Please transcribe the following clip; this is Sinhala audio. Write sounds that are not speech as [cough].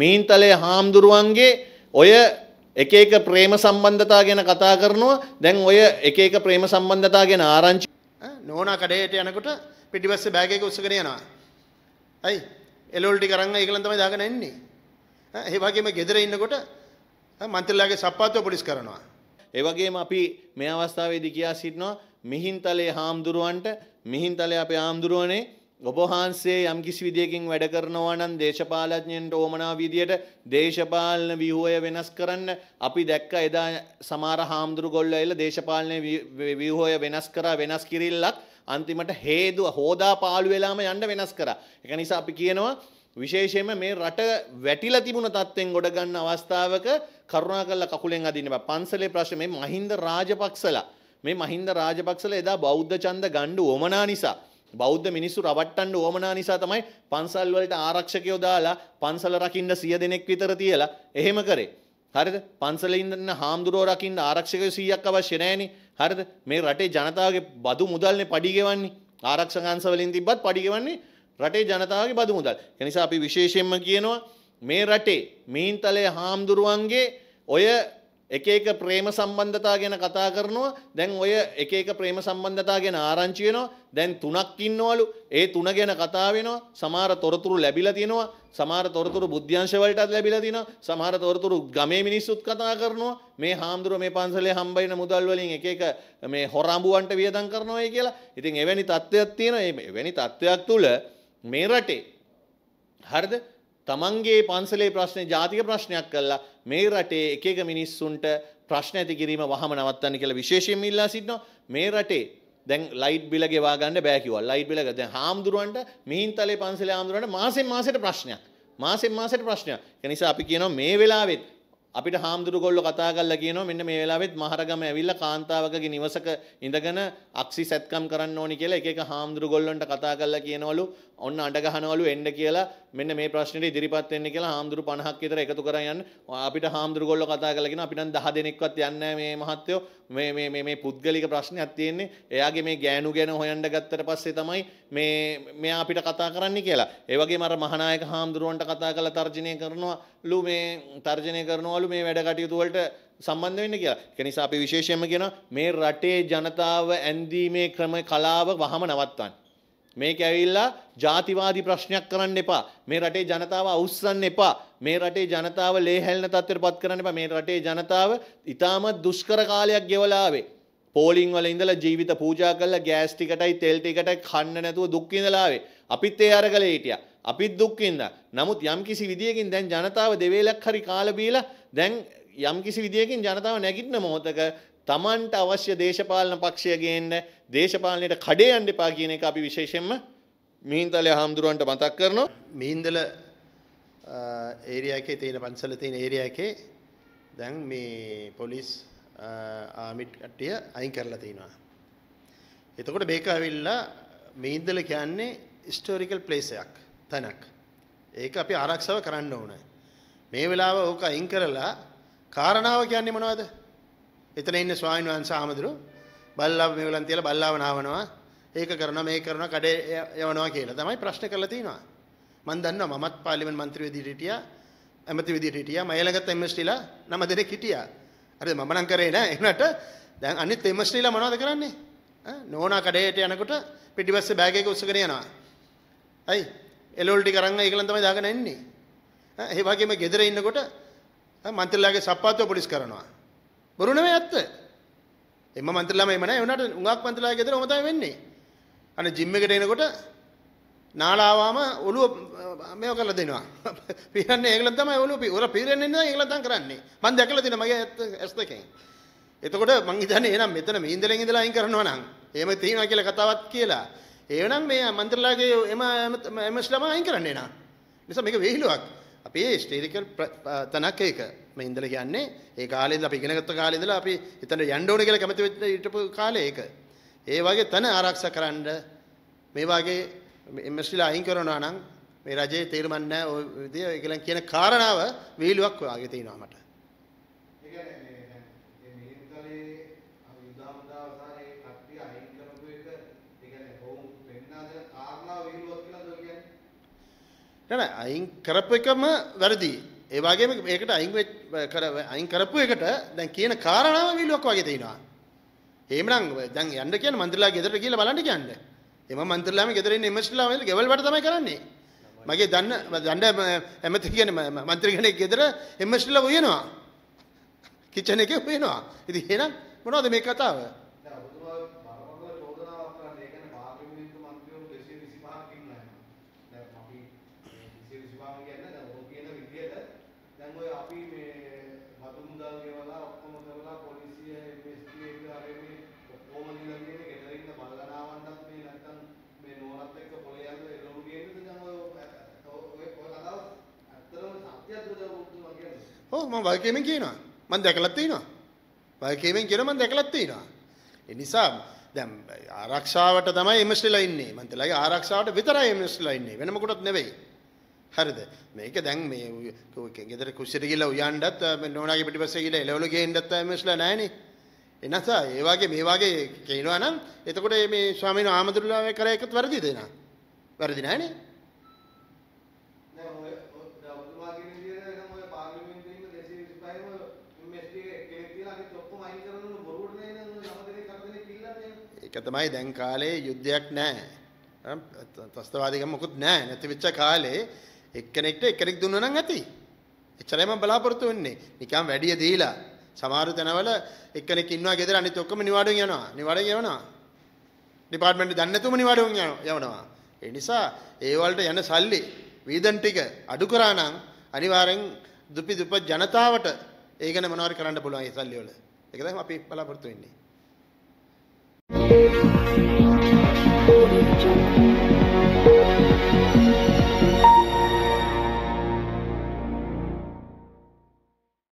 මීන්තලේ හාමුදුරුවන්ගේ ඔය එක එක ප්‍රේම සම්බන්ධතා ගැන කතා කරනවා දැන් ඔය එක එක ප්‍රේම සම්බන්ධතා ගැන ආරංචි නෝනා කඩේට යනකොට පිටිපස්සේ බෑග් එක උස්සගෙන යනවා. අයි එලෝල් ටික අරන් ඒගලන් තමයි දාගෙන එන්නේ. ඒ වගේම ගෙදර ඉන්නකොට මන්ත්‍රීලාගේ සප්පාත්ව පොලිස් කරනවා. ඒ වගේම අපි මේ අවස්ථාවේදී කියා සිටිනවා මිහින්තලේ හාමුදුරුවන්ට මිහින්තලේ අපේ හාමුදුරුවනේ ඔබහන්සේ යම් කිසි විදියකින් වැඩ කරනවා නම් දේශපාලඥයන්ට ඕමනා විදියට දේශපාලන ව්‍යුහය වෙනස් කරන්න අපි දැක්ක එදා සමහර හාමුදුරු ගොල්ලෝ ඇවිල්ලා දේශපාලන ව්‍යුහය වෙනස් කරා වෙනස් කිරිල්ලක් අන්තිමට හේතු හෝදා පාළු වෙලාම යන්න වෙනස් කරා. ඒක නිසා අපි කියනවා විශේෂයෙන්ම මේ රට වැටිලා තිබුණ තත්ත්වෙන් ගොඩ ගන්න අවස්ථාවක කරුණාකරලා කකුලෙන් අදින්න බෑ. පන්සලේ ප්‍රශ්නේ මේ මහින්ද රාජපක්ෂලා මේ මහින්ද රාජපක්ෂලා එදා බෞද්ධ ඡන්ද ගන්න උවමනා නිසා බෞද්ධ මිනිස්සු රවට්ටන්න ඕමනා නිසා තමයි පන්සල් වලට ආරක්ෂකයෝ දාලා පන්සල රකින්න 100 දෙනෙක් විතර තියලා එහෙම කරේ. හරිද? පන්සලේ ඉන්න හාමුදුරුවෝ රකින්න ආරක්ෂකයෝ 100ක් අවශ්‍ය නැහෙනේ. හරිද? මේ රටේ ජනතාවගේ බදු මුදල්නේ පඩි ගෙවන්නේ. ආරක්ෂක අංශ වලින් තිබ්බත් පඩි ගෙවන්නේ රටේ ජනතාවගේ බදු මුදල්. ඒ නිසා අපි විශේෂයෙන්ම කියනවා මේ රටේ මීන්තලේ හාමුදුරුවන්ගේ ඔය එක එක ප්‍රේම සම්බන්ධතා ගැන කතා කරනවා දැන් ඔය එක එක ප්‍රේම සම්බන්ධතා ගැන ආරංචි වෙනවා දැන් තුනක් ඉන්නවලු ඒ තුන ගැන කතා වෙනවා සමහර තොරතුරු ලැබිලා තියෙනවා සමහර තොරතුරු බුද්ධ්‍යංශ වලටත් ලැබිලා තියෙනවා සමහර තොරතුරු ගමේ මිනිස්සුත් කතා කරනවා මේ හාමුදුරුවෝ මේ පන්සලේ හම්බ වෙන මුදල් වලින් එක එක මේ හොරඹුවන්ට වියදම් කරනවායි කියලා ඉතින් එවැනි තත්ත්වයක් තියෙනවා එවැනි තත්ත්වයක් තුල මේ රටේ හරිද තමන්ගේ පන්සලේ ප්‍රශ්නය ජාතික ප්‍රශ්නයක් කල්ලා මේ රටේ එකක මිනිස්සුන්ට ප්‍රශ්න ඇති කිරීම වහම නවත්තන්න කියලා විශේෂයෙන් ඉල්ලා සිටිනවා මේ රටේ දැන් ලයිට් බිල ගෙවා ගන්න බෑ කිව්වා ලයිට් බිල දැන් හාමුදුරුවන්ට මිහින්තලේ පන්සලේ හාමුදුරුවන්ට මාසෙන් මාසෙට ප්‍රශ්නයක් මාසෙන් මාසෙට ප්‍රශ්නයක් ඒ නිසා අපි කියනවා මේ වෙලාවෙත් අපිට හාමුදුරු ගොල්ල කතා කරලා කියනවා මෙන්න මේ වෙලාවෙත් මහරගම ඇවිල්ලා කාන්තාවකගේ නිවසක ඉඳගෙන අක්සි සැත්කම් කරන්න ඕනි කියලා එක එක හාමුදුරු ගොල්ලන්ට කතා කරලා කියනවලු ඔන්න අඬ ගහනවලු එන්න කියලා මෙන්න මේ ප්‍රශ්නෙට ඉදිරිපත් වෙන්න කියලා හාමුදුරු 50ක් විතර එකතු කරන් යන්න අපිට හාමුදුරු ගොල්ල කතා කරලා කියනවා අපි නම් 10 දෙනෙක්වත් යන්නේ මේ මහත්තයෝ මේ මේ මේ මේ පුද්ගලික ප්‍රශ්නයක් තියෙන්නේ එයාගේ මේ ගෑනු ගැන හොයන්න ගත්තට පස්සේ තමයි මේ මෙයා අපිට කතා කරන්න කියලා ඒ වගේම අර මහානායක හාමුදුරුවන්ට කතා කරලා තර්ජනය කරනවලු මේ තර්ජනය කරනවලු වෙනවලු මේ වැඩ කටයුතු වලට සම්බන්ධ වෙන්න කියලා. ඒක නිසා අපි විශේෂයෙන්ම කියනවා මේ රටේ ජනතාව ඇඳීමේ ක්‍රම කලාව වහම නවත්තන්න. මේක ඇවිල්ලා ජාතිවාදී ප්‍රශ්නයක් කරන්න එපා. මේ රටේ ජනතාව අවුස්සන්න එපා. මේ රටේ ජනතාව ලේහැල්න තත්ත්වයට පත් කරන්න එපා. මේ රටේ ජනතාව ඊටාම දුෂ්කර කාලයක් ගෙවලා ආවේ. පෝලිං වල ඉඳලා ජීවිත පූජා කරලා ගෑස් ටිකටයි තෙල් ටිකටයි කන්න නැතුව දුක් විඳලා ආවේ. අපිත් ඒ අරගලේ හිටියා. අපිත් දුක් විඳා. නමුත් යම්කිසි විදියකින් දැන් ජනතාව දෙවේලක් හරි කාලා බීලා දැන් යම් කිසි විදියකින් ජනතාව නැගිටන මොහොතක තමන්ට අවශ්‍ය දේශපාලන පක්ෂයගේන්න දේශපාලනයට කඩේ යන්න එපා කියන එක අපි විශේෂයෙන්ම මිහින්තලය හාමුදුරුවන්ට මතක් කරනවා. මිහින්දල ඒරියා එකේ තියෙන පන්සල තියෙන ඒරියා එකේ දැන් මේ පොලිස් ආමිට් කට්ටිය අයින් කරලා තිනවා. එතකොට මේක ඇවිල්ලා මිහින්දල කියන්නේ ස්ටෝරිකල් ප්ලේස් එකක් තැනක්. ඒක අපි ආරක්ෂාව කරන්න ඕනේ. මේ වෙලාව ඕක අයින් කරලා කාරණාව කියන්නේ මොනවද? එතන ඉන්න ස්වාමීන් වහන්සේ ආමඳුරු බල්ලාව මේගොල්ලන් තියලා බල්ලාව නාවනවා ඒක කරනවා මේක කරනවා කඩේ යවනවා කියලා තමයි ප්‍රශ්න කරලා තිනවා. මම දන්නවා මමත් පාර්ලිමේන්තු මන්ත්‍රී වෙදිරි හිටියා ඇමති වෙදිරි හිටියා මම ළඟත් එම්එස්ටිලා නම දෙනෙක් හිටියා. හරිද මම නම් කරේ නෑ ඒනට දැන් අනිත් එම්එස්ටිලා මොනවද කරන්නේ? නෝනා කඩේට යනකොට පිටිපස්සේ බෑග් එක උස්සගෙන යනවා. අයි එලෝල්ටි කරන් ඒගොල්ලන් තමයි දාගෙන එන්නේ. ඒ වගේම ගෙදර ඉන්නකොට මන්ත්‍රීලාගේ සප්පාතුව පොලිස් කරනවා. බොරු නෙමෙයි ඇත්ත. එම්ම මන්ත්‍රීලාම එම නැහැ. උනාට උඟක් මන්ත්‍රීලාගේ ගෙදර ඔම තමයි වෙන්නේ. අනේ ජිම් එකට එනකොට නාලාවාම ඔළුව මේව කරලා දෙනවා. [laughs] පිරන්නේ ඒගොල්ලන් තමයි ඔළුව ඔර පිරෙන්නේ නේද ඒගොල්ලන් තමයි කරන්නේ. මම දැකලා තියෙනවා මගේ ඇස් දෙකෙන්. එතකොට මං හිතන්නේ එහෙනම් මෙතන මේ ඉඳලෙන් ඉඳලා අයින් කරනවා නම් එහෙම තියෙනවා කියලා කතාවක් කියලා. එහෙනම් මේ මන්ත්‍රලාගේ එම එම ස්ලම අයින් කරන්නේ නෑ. නිසා මේක වෙහිලුවක්. අපේ ස්ටේරිකල් තනක් ඒක මේ ඉඳලා කියන්නේ ඒ කාලේ ඉඳලා අපි ඉගෙනගත්ත කාලේ ඉඳලා අපි එතන යන්න ඕනේ කියලා කැමති වෙච්ච හිටපු කාලේ ඒක. ඒ වගේ තන ආරක්ෂා කරන්න මේ වගේ එම්එස්ලා අයින් කරනවා නම් මේ රජයේ තීරණ නැහැ ඔය විදිය ඒකලන් කියන කාරණාව වීලුවක් වාගේ තියෙනවා මට. නෑ අයින් කරපු එකම වැරදි. ඒ වගේම ඒකට අයින් කර අයින් කරපු එකට දැන් කියන කාරණාව විලුවක් වගේ තියෙනවා. එහෙමනම් දැන් යන්න කියන්නේ මන්ත්‍රීලා ගෙදරට ගිහලා බලන්න කියන්නේ. එම මන්ත්‍රීලාම ගෙදර ඉන්න එම්එස්ලා වල ගෙවල් වල තමයි කරන්නේ. මගේ දන්න දන්න ඇමති කියන්නේ මන්ත්‍රී කෙනෙක් ගෙදර එම්එස්ලා වුණා. කිචන් එකේ වුණා. ඉතින් එහෙනම් මොනවද මේ කතාව? ඔව් මම වගකීමෙන් කියනවා. මම දැකලත් තිනවා. වගකීමෙන් කියන මම දැකලත් තිනවා. ඒ නිසා දැන් ආරක්ෂාවට තමයි MSලා ඉන්නේ. මම තලගේ ආරක්ෂාවට විතරයි MSලා ඉන්නේ. වෙන මොකටත් නෙවෙයි. හරිද? මේක දැන් මේ ගෙදර කුස්සියට ගිහලා උයන්ඩත් නෝනාගේ පිටිපස්සේ ගිහලා එළවලු ගේන්නත් MSලා නැහනේ. එනස ඒ වගේ මේ වගේ කියනවා නම් එතකොට මේ ස්වාමීන් වහන්සේලා කරේ එකත් වැරදිද එනවා? වැරදි නැහනේ. ඒක තමයි දැන් කාලේ යුද්ධයක් නැහැ. ත්‍රස්තවාදීකම මොකුත් නැහැ. නැති වෙච්ච කාලේ එක්කෙනෙක්ට එක්කෙනෙක් දුන්නා නම් ඇති. එච්චරයි මම බලාපොරොත්තු වෙන්නේ. නිකන් වැඩිය දීලා සමහර තැනවල එක්කෙනෙක් ඉන්නවා ගෙදර අනිත් ඔක්කොම නිවාඩුවෙන් යනවා. නිවාඩුවෙන් යවනවා. ඩිපාර්ට්මන්ට් දන්නේ නැතුවම නිවාඩුවෙන් යවනවා. ඒ නිසා ඒ වලට යන සල්ලි වීදන් ටික අඩු කරා නම් අනිවාර්යෙන් දුපි දුප ජනතාවට ඒ ගැන මොනවාරි කරන්න පුළුවන් ඒ සල්ලි වල. ඒක තමයි අපි බලාපොරොත්තු වෙන්නේ. Thank you.